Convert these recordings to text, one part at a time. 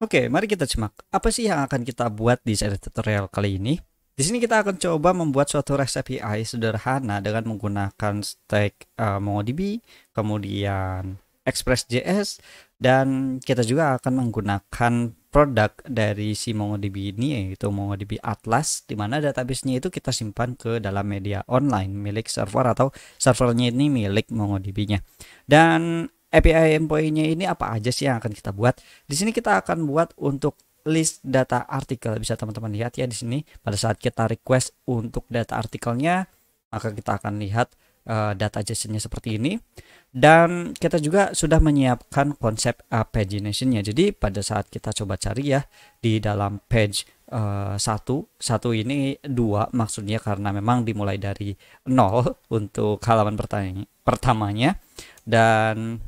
Oke, mari kita simak. Apa sih yang akan kita buat di seri tutorial kali ini? Di sini kita akan coba membuat suatu REST API sederhana dengan menggunakan stack uh, MongoDB, kemudian Express.js, dan kita juga akan menggunakan produk dari si MongoDB ini yaitu MongoDB Atlas di mana database itu kita simpan ke dalam media online milik server atau servernya ini milik MongoDB-nya. Dan API endpoint-nya ini apa aja sih yang akan kita buat? Di sini kita akan buat untuk list data artikel. Bisa teman-teman lihat ya di sini pada saat kita request untuk data artikelnya, maka kita akan lihat uh, data JSON-nya seperti ini. Dan kita juga sudah menyiapkan konsep uh, eh, pagination-nya. Jadi pada saat kita coba cari ya di dalam page Uh, satu satu ini dua maksudnya karena memang dimulai dari nol untuk halaman pertanyaan pertamanya dan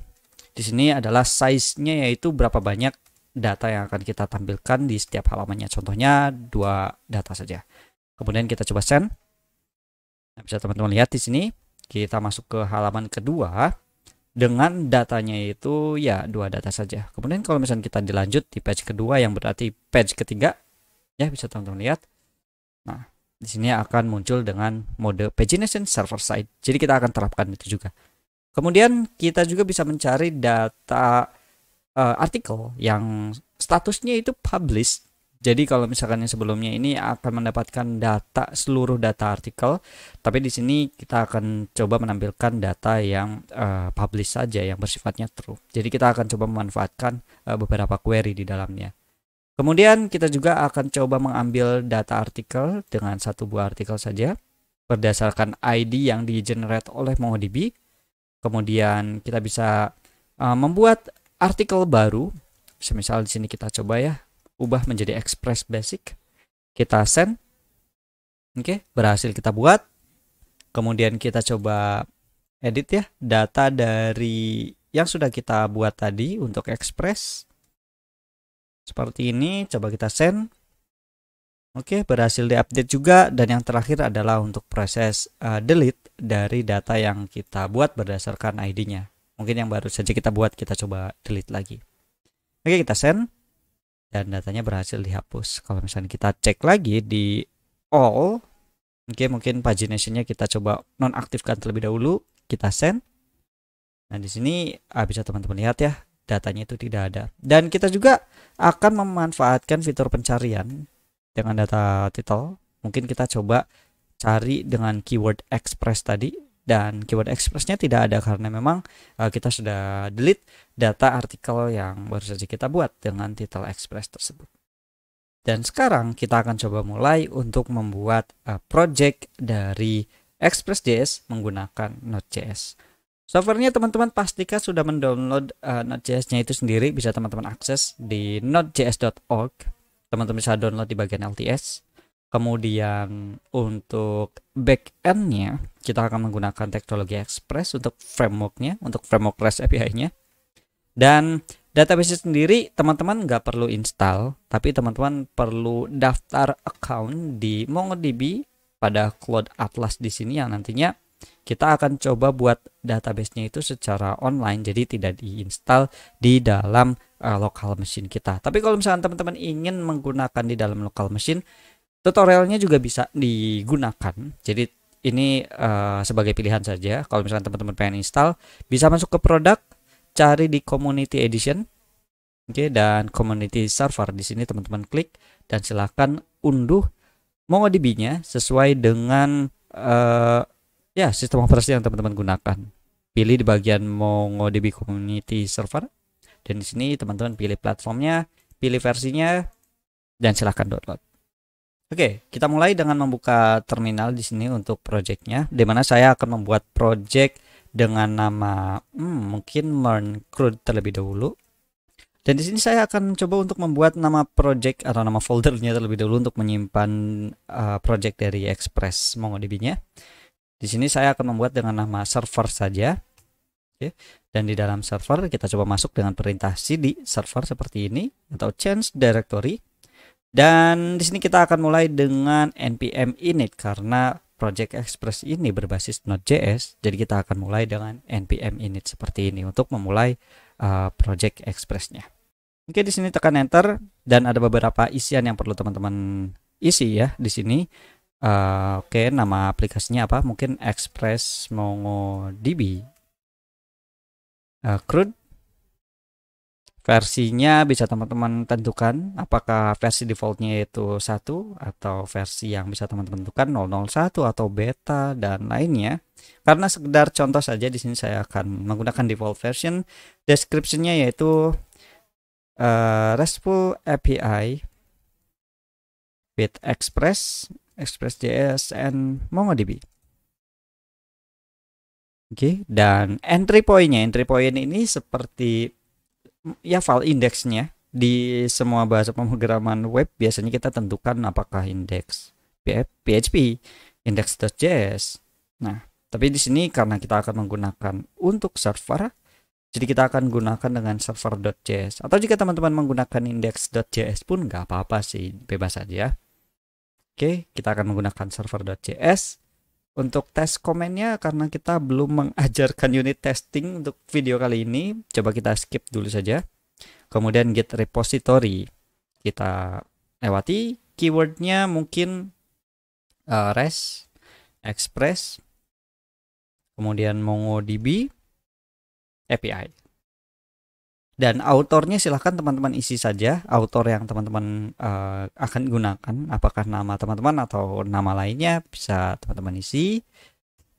di sini adalah size-nya yaitu berapa banyak data yang akan kita tampilkan di setiap halamannya. Contohnya dua data saja. Kemudian kita coba send. Nah, bisa teman-teman lihat di sini kita masuk ke halaman kedua dengan datanya itu ya dua data saja. Kemudian kalau misalnya kita dilanjut di page kedua yang berarti page ketiga ya bisa teman-teman lihat. Nah, di sini akan muncul dengan mode pagination server side. Jadi kita akan terapkan itu juga. Kemudian kita juga bisa mencari data uh, artikel yang statusnya itu published. Jadi kalau misalkan yang sebelumnya ini akan mendapatkan data seluruh data artikel, tapi di sini kita akan coba menampilkan data yang uh, eh, publish saja yang bersifatnya true. Jadi kita akan coba memanfaatkan uh, beberapa query di dalamnya. Kemudian kita juga akan coba mengambil data artikel dengan satu buah artikel saja berdasarkan ID yang di generate oleh MongoDB kemudian kita bisa uh, membuat artikel baru semisal di sini kita coba ya ubah menjadi express basic kita send oke okay, berhasil kita buat kemudian kita coba edit ya data dari yang sudah kita buat tadi untuk express seperti ini coba kita send Oke, berhasil diupdate juga dan yang terakhir adalah untuk proses uh, delete dari data yang kita buat berdasarkan ID-nya. Mungkin yang baru saja kita buat kita coba delete lagi. Oke, kita send dan datanya berhasil dihapus. Kalau misalnya kita cek lagi di all, oke okay, mungkin paginationnya kita coba nonaktifkan terlebih dahulu, kita send. Nah, di sini ah, bisa teman-teman lihat ya, datanya itu tidak ada. Dan kita juga akan memanfaatkan fitur pencarian dengan data title mungkin kita coba cari dengan keyword express tadi dan keyword expressnya tidak ada karena memang uh, kita sudah delete data artikel yang baru saja kita buat dengan title express tersebut. Dan sekarang kita akan coba mulai untuk membuat uh, project dari Express.js menggunakan Node.js. Softwarenya teman-teman pastikan sudah mendownload uh, Node.js-nya itu sendiri bisa teman-teman akses di nodejs.org teman-teman bisa download di bagian LTS kemudian untuk backendnya kita akan menggunakan teknologi Express untuk frameworknya untuk framework REST API-nya dan database sendiri teman-teman nggak perlu install tapi teman-teman perlu daftar account di MongoDB pada Cloud Atlas di sini yang nantinya kita akan coba buat databasenya itu secara online jadi tidak diinstal di dalam uh, lokal mesin kita tapi kalau misalkan teman-teman ingin menggunakan di dalam lokal mesin tutorialnya juga bisa digunakan jadi ini uh, sebagai pilihan saja kalau misalkan teman-teman pengen install bisa masuk ke produk cari di community edition oke okay, dan community server di sini teman-teman klik dan silahkan unduh MongoDB-nya sesuai dengan uh, ya sistem operasi yang teman-teman gunakan pilih di bagian MongoDB Community Server dan di sini teman-teman pilih platformnya pilih versinya dan silahkan download Oke, kita mulai dengan membuka terminal di sini untuk projectnya, di mana saya akan membuat project dengan nama hmm, mungkin learn crude terlebih dahulu. Dan di sini saya akan coba untuk membuat nama project atau nama foldernya terlebih dahulu untuk menyimpan uh, project dari Express MongoDB-nya. Di sini saya akan membuat dengan nama server saja. Oke. Dan di dalam server kita coba masuk dengan perintah cd server seperti ini atau change directory. Dan di sini kita akan mulai dengan npm init karena Project Express ini berbasis Node.js, jadi kita akan mulai dengan npm init seperti ini untuk memulai uh, Project Expressnya. Oke, di sini tekan enter dan ada beberapa isian yang perlu teman-teman isi ya di sini. Uh, Oke, okay, nama aplikasinya apa? Mungkin Express MongoDB. Uh, eh, crude. Versinya bisa teman-teman tentukan apakah versi defaultnya itu satu atau versi yang bisa teman-teman tentukan 001 atau beta dan lainnya. Karena sekedar contoh saja di sini saya akan menggunakan default version. Descriptionnya yaitu uh, RESTful API with Express Express.js, and MongoDB. Oke, okay, dan entry pointnya, entry point ini seperti ya file indexnya di semua bahasa pemrograman web biasanya kita tentukan apakah index PHP, index.js. Nah, tapi di sini karena kita akan menggunakan untuk server, jadi kita akan gunakan dengan server.js atau jika teman-teman menggunakan index.js pun nggak apa-apa sih, bebas saja. Oke, kita akan menggunakan server.js. Untuk tes komennya karena kita belum mengajarkan unit testing untuk video kali ini, coba kita skip dulu saja. Kemudian git repository kita lewati. Keywordnya mungkin uh, eh, REST, Express, kemudian MongoDB, API dan autornya silahkan teman-teman isi saja autor yang teman-teman uh, akan gunakan apakah nama teman-teman atau nama lainnya bisa teman-teman isi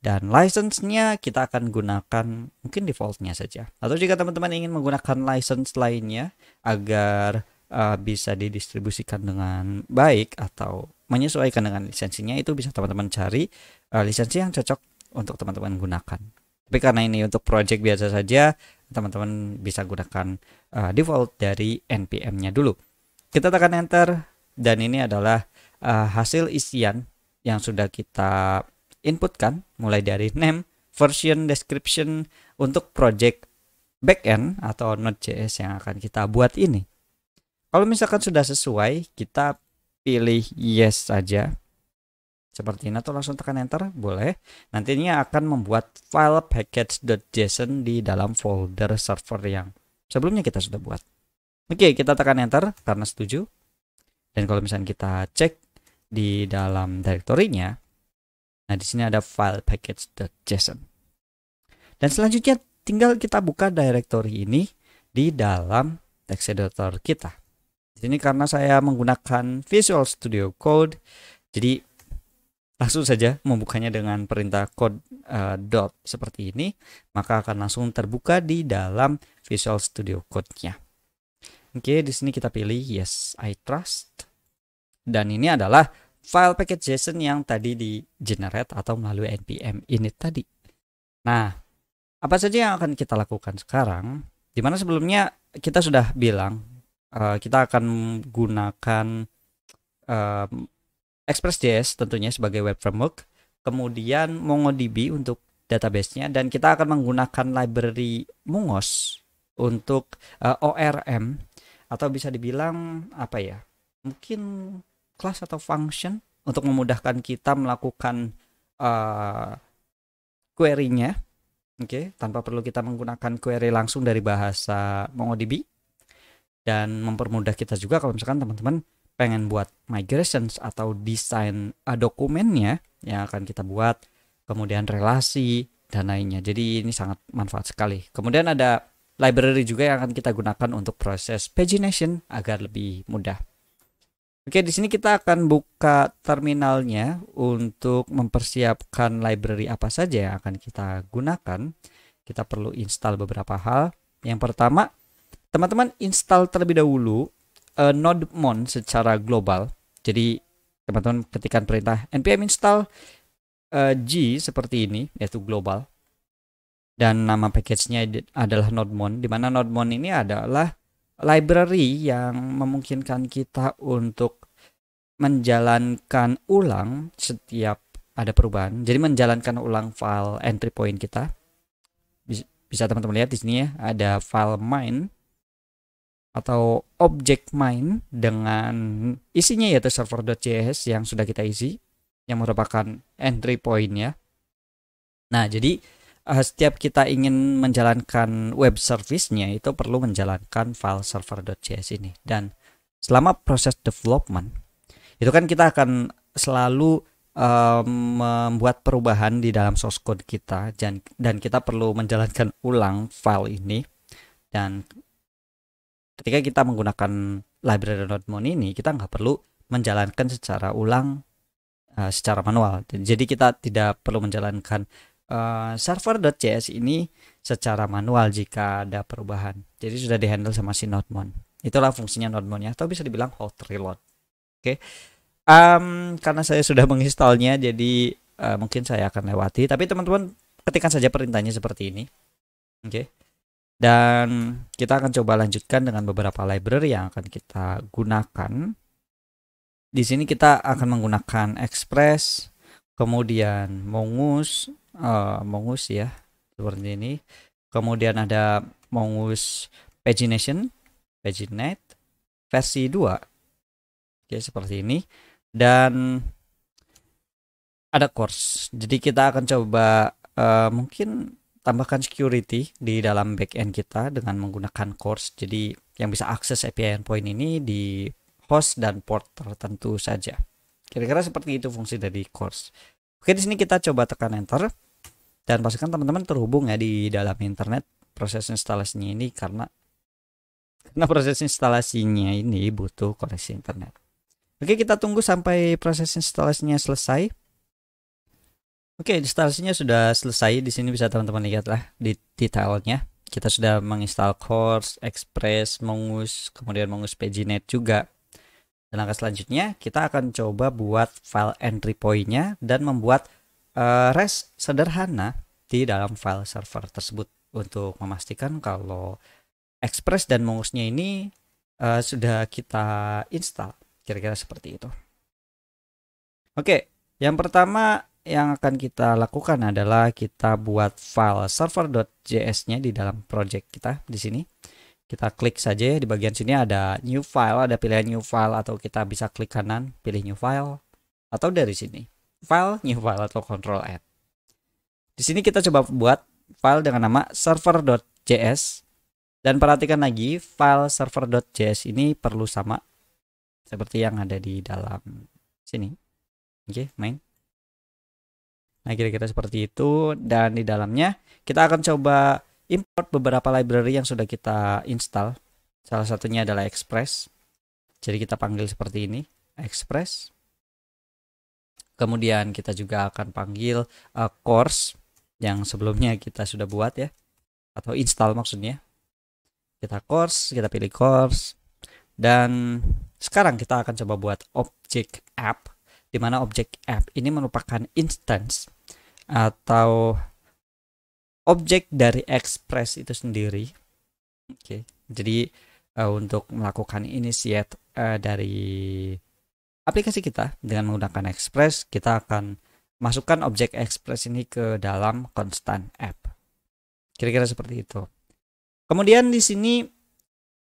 dan license-nya kita akan gunakan mungkin defaultnya saja atau jika teman-teman ingin menggunakan license lainnya agar uh, bisa didistribusikan dengan baik atau menyesuaikan dengan lisensinya itu bisa teman-teman cari uh, lisensi yang cocok untuk teman-teman gunakan tapi karena ini untuk project biasa saja teman-teman bisa gunakan uh, default dari npm-nya dulu. Kita tekan enter dan ini adalah uh, hasil isian yang sudah kita inputkan mulai dari name, version, description untuk project backend atau node.js yang akan kita buat ini. Kalau misalkan sudah sesuai, kita pilih yes saja seperti ini atau langsung tekan enter boleh nantinya akan membuat file package.json di dalam folder server yang sebelumnya kita sudah buat oke kita tekan enter karena setuju dan kalau misalnya kita cek di dalam direktorinya nah di sini ada file package.json dan selanjutnya tinggal kita buka directory ini di dalam text editor kita di sini karena saya menggunakan Visual Studio Code jadi Langsung saja membukanya dengan perintah code uh, dot seperti ini, maka akan langsung terbuka di dalam Visual Studio Code-nya. Oke, di sini kita pilih yes I trust. Dan ini adalah file package JSON yang tadi di generate atau melalui npm ini tadi. Nah, apa saja yang akan kita lakukan sekarang? Di mana sebelumnya kita sudah bilang uh, kita akan gunakan uh, eh, Express.js tentunya sebagai web framework, kemudian MongoDB untuk databasenya dan kita akan menggunakan library Mungos untuk uh, eh, ORM atau bisa dibilang apa ya? Mungkin kelas atau function untuk memudahkan kita melakukan uh, query-nya. Oke, okay, tanpa perlu kita menggunakan query langsung dari bahasa MongoDB dan mempermudah kita juga kalau misalkan teman-teman pengen buat migrations atau desain uh, dokumennya yang akan kita buat, kemudian relasi dan lainnya. Jadi ini sangat manfaat sekali. Kemudian ada library juga yang akan kita gunakan untuk proses pagination agar lebih mudah. Oke, di sini kita akan buka terminalnya untuk mempersiapkan library apa saja yang akan kita gunakan. Kita perlu install beberapa hal. Yang pertama, teman-teman install terlebih dahulu uh, mon secara global. Jadi teman-teman ketikkan perintah npm install uh, g seperti ini yaitu global dan nama package-nya adalah nodemon di mana nodemon ini adalah library yang memungkinkan kita untuk menjalankan ulang setiap ada perubahan. Jadi menjalankan ulang file entry point kita. Bisa teman-teman lihat di sini ya, ada file main atau object main dengan isinya yaitu server.js yang sudah kita isi yang merupakan entry point ya. Nah, jadi eh, setiap kita ingin menjalankan web service-nya itu perlu menjalankan file server.js ini dan selama proses development itu kan kita akan selalu um, membuat perubahan di dalam source code kita dan dan kita perlu menjalankan ulang file ini dan ketika kita menggunakan library node ini kita nggak perlu menjalankan secara ulang uh, secara manual jadi kita tidak perlu menjalankan uh, server.js ini secara manual jika ada perubahan jadi sudah dihandle sama si nodemon itulah fungsinya nodemon ya atau bisa dibilang hot reload oke okay. um, karena saya sudah menginstalnya jadi uh, mungkin saya akan lewati tapi teman-teman ketikan saja perintahnya seperti ini oke okay. Dan kita akan coba lanjutkan dengan beberapa library yang akan kita gunakan. Di sini kita akan menggunakan Express, kemudian Mongus, uh, eh, Mongoose ya, seperti ini. Kemudian ada Mongoose Pagination, Paginate, versi 2. Oke, seperti ini. Dan ada course. Jadi kita akan coba uh, mungkin tambahkan security di dalam backend kita dengan menggunakan course. Jadi yang bisa akses API endpoint ini di host dan port tertentu saja. Kira-kira seperti itu fungsi dari course. Oke, di sini kita coba tekan enter dan pastikan teman-teman terhubung ya di dalam internet proses instalasinya ini karena karena proses instalasinya ini butuh koneksi internet. Oke, kita tunggu sampai proses instalasinya selesai. Oke, instalasinya sudah selesai. Di sini bisa teman-teman lihat lah di detailnya. Kita sudah menginstal course, express, mongus, kemudian mongus paginate juga. Dan langkah selanjutnya kita akan coba buat file entry pointnya dan membuat uh, eh, rest sederhana di dalam file server tersebut untuk memastikan kalau express dan mongusnya ini uh, sudah kita install. Kira-kira seperti itu. Oke, yang pertama yang akan kita lakukan adalah kita buat file server.js-nya di dalam project kita di sini. Kita klik saja di bagian sini ada new file, ada pilihan new file atau kita bisa klik kanan pilih new file atau dari sini file new file atau control add. Di sini kita coba buat file dengan nama server.js dan perhatikan lagi file server.js ini perlu sama seperti yang ada di dalam sini. Oke, okay, main. Nah, kira-kira seperti itu dan di dalamnya kita akan coba import beberapa library yang sudah kita install. Salah satunya adalah Express. Jadi kita panggil seperti ini, Express. Kemudian kita juga akan panggil uh, course yang sebelumnya kita sudah buat ya atau install maksudnya. Kita course, kita pilih course dan sekarang kita akan coba buat object app Dimana object app ini merupakan instance atau objek dari ekspres itu sendiri. Oke, okay. jadi uh, untuk melakukan initiate uh, ya, eh, dari aplikasi kita dengan menggunakan Express, kita akan masukkan objek Express ini ke dalam constant app. Kira-kira seperti itu. Kemudian di sini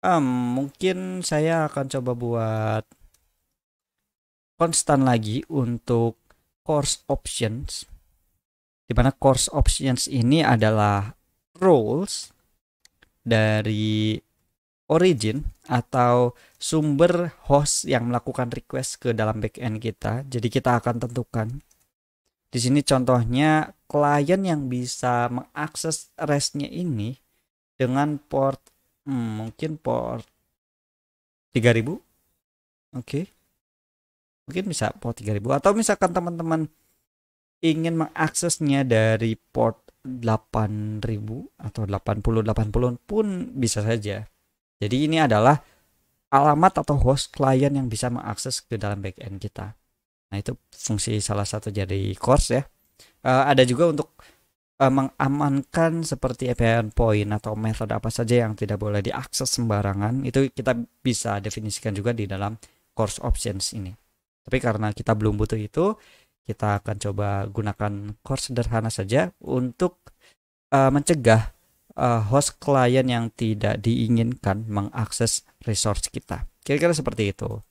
um, mungkin saya akan coba buat constant lagi untuk course options di mana course options ini adalah roles dari origin atau sumber host yang melakukan request ke dalam backend kita. Jadi kita akan tentukan. Di sini contohnya klien yang bisa mengakses restnya ini dengan port hmm, mungkin port 3000. Oke. Okay. Mungkin bisa port 3000 atau misalkan teman-teman ingin mengaksesnya dari port 8000 atau 8080 pun bisa saja. Jadi ini adalah alamat atau host client yang bisa mengakses ke dalam backend kita. Nah itu fungsi salah satu jadi course ya. Uh, ada juga untuk uh, mengamankan seperti API point atau metode apa saja yang tidak boleh diakses sembarangan. Itu kita bisa definisikan juga di dalam course options ini. Tapi karena kita belum butuh itu, kita akan coba gunakan core sederhana saja untuk uh, mencegah uh, host klien yang tidak diinginkan mengakses resource kita. Kira-kira seperti itu.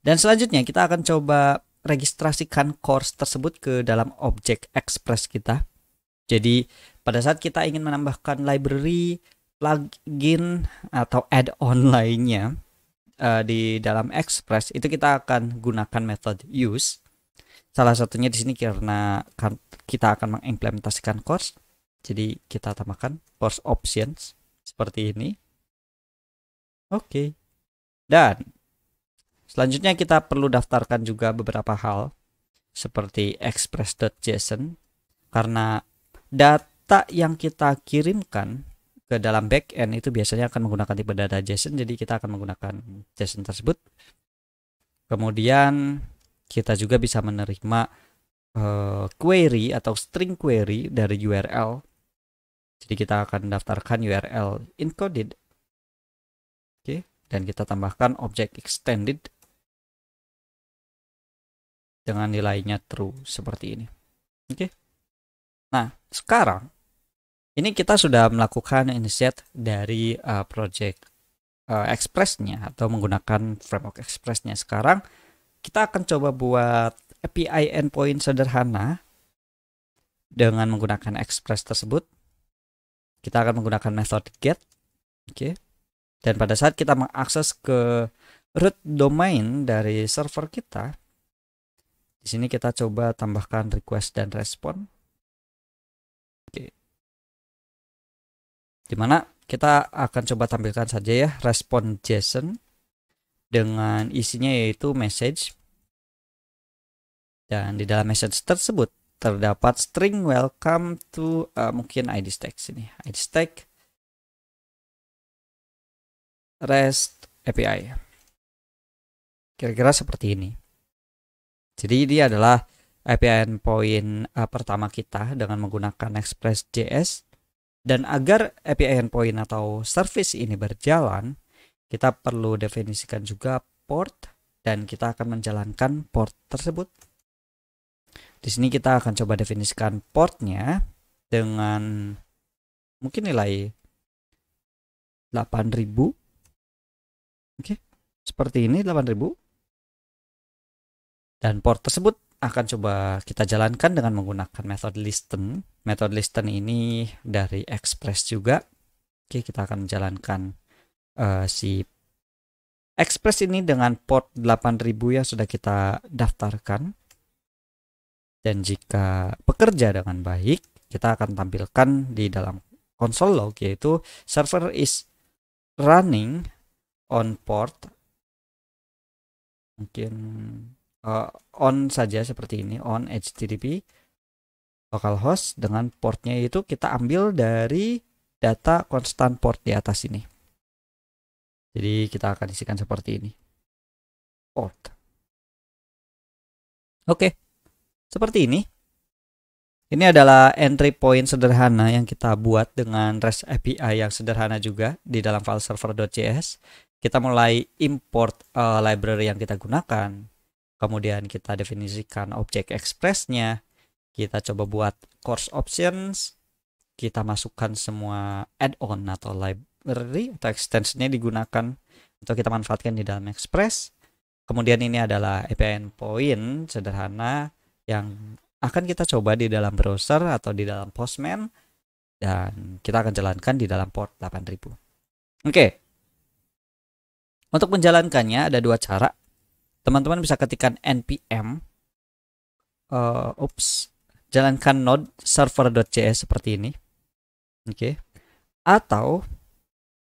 Dan selanjutnya kita akan coba registrasikan course tersebut ke dalam objek express kita. Jadi pada saat kita ingin menambahkan library, plugin atau add-on lainnya uh, di dalam express itu kita akan gunakan method use Salah satunya di sini karena kan kita akan mengimplementasikan course. Jadi kita tambahkan course options seperti ini. Oke. Okay. Dan selanjutnya kita perlu daftarkan juga beberapa hal seperti express.json karena data yang kita kirimkan ke dalam backend itu biasanya akan menggunakan tipe data JSON jadi kita akan menggunakan JSON tersebut kemudian kita juga bisa menerima uh, query atau string query dari URL. Jadi kita akan daftarkan URL encoded. Oke, okay. dan kita tambahkan object extended dengan nilainya true seperti ini. Oke. Okay. Nah, sekarang ini kita sudah melakukan inset dari uh, project uh, expressnya atau menggunakan framework expressnya sekarang kita akan coba buat API endpoint sederhana dengan menggunakan express tersebut. Kita akan menggunakan metode get. Oke. Dan pada saat kita mengakses ke root domain dari server kita, di sini kita coba tambahkan request dan respon. Oke. Okay. Dimana kita akan coba tampilkan saja ya respon JSON dengan isinya yaitu message. Dan di dalam message tersebut terdapat string welcome to uh, mungkin id stack sini, id stack REST API. Kira-kira seperti ini. Jadi ini adalah API endpoint uh, pertama kita dengan menggunakan express js dan agar API endpoint atau service ini berjalan kita perlu definisikan juga port dan kita akan menjalankan port tersebut. Di sini kita akan coba definisikan portnya dengan mungkin nilai 8000. Oke, seperti ini 8000. Dan port tersebut akan coba kita jalankan dengan menggunakan method listen. Method listen ini dari express juga. Oke, kita akan menjalankan uh, si Express ini dengan port 8000 yang sudah kita daftarkan. Dan jika bekerja dengan baik, kita akan tampilkan di dalam konsol log yaitu server is running on port mungkin uh, on saja seperti ini on http localhost dengan portnya itu kita ambil dari data konstan port di atas ini jadi kita akan isikan seperti ini. Port. Oke. Seperti ini. Ini adalah entry point sederhana yang kita buat dengan REST API yang sederhana juga di dalam file server.js. Kita mulai import uh, library yang kita gunakan. Kemudian kita definisikan objek expressnya. Kita coba buat course options. Kita masukkan semua add-on atau lib library atau extensionnya digunakan untuk kita manfaatkan di dalam Express. Kemudian ini adalah API endpoint sederhana yang akan kita coba di dalam browser atau di dalam Postman dan kita akan jalankan di dalam port 8000. Oke. Okay. Untuk menjalankannya ada dua cara. Teman-teman bisa ketikkan npm uh, eh, oops, jalankan node server.js seperti ini. Oke. Okay. Atau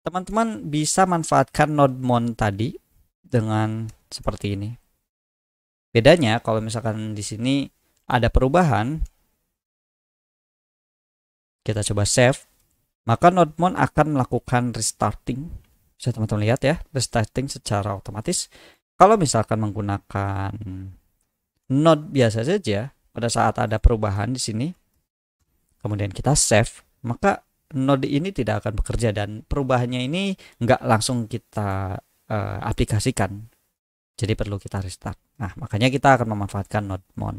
teman-teman bisa manfaatkan node mon tadi dengan seperti ini. Bedanya kalau misalkan di sini ada perubahan, kita coba save, maka node mon akan melakukan restarting. Bisa teman-teman lihat ya, restarting secara otomatis. Kalau misalkan menggunakan node biasa saja, pada saat ada perubahan di sini, kemudian kita save, maka node ini tidak akan bekerja dan perubahannya ini nggak langsung kita uh, aplikasikan. Jadi perlu kita restart. Nah, makanya kita akan memanfaatkan node mon.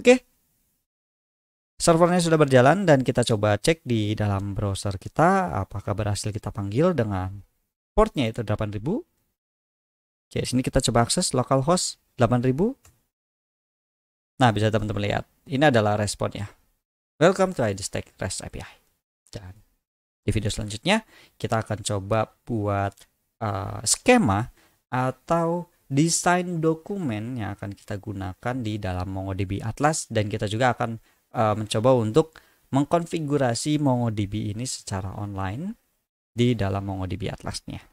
Oke. Okay. Servernya sudah berjalan dan kita coba cek di dalam browser kita apakah berhasil kita panggil dengan portnya itu 8000. Oke, sini kita coba akses localhost 8000. Nah, bisa teman-teman lihat. Ini adalah responnya. Welcome to IDStack REST API. Dan di video selanjutnya kita akan coba buat uh, skema atau desain dokumen yang akan kita gunakan di dalam MongoDB Atlas dan kita juga akan uh, mencoba untuk mengkonfigurasi MongoDB ini secara online di dalam MongoDB Atlasnya.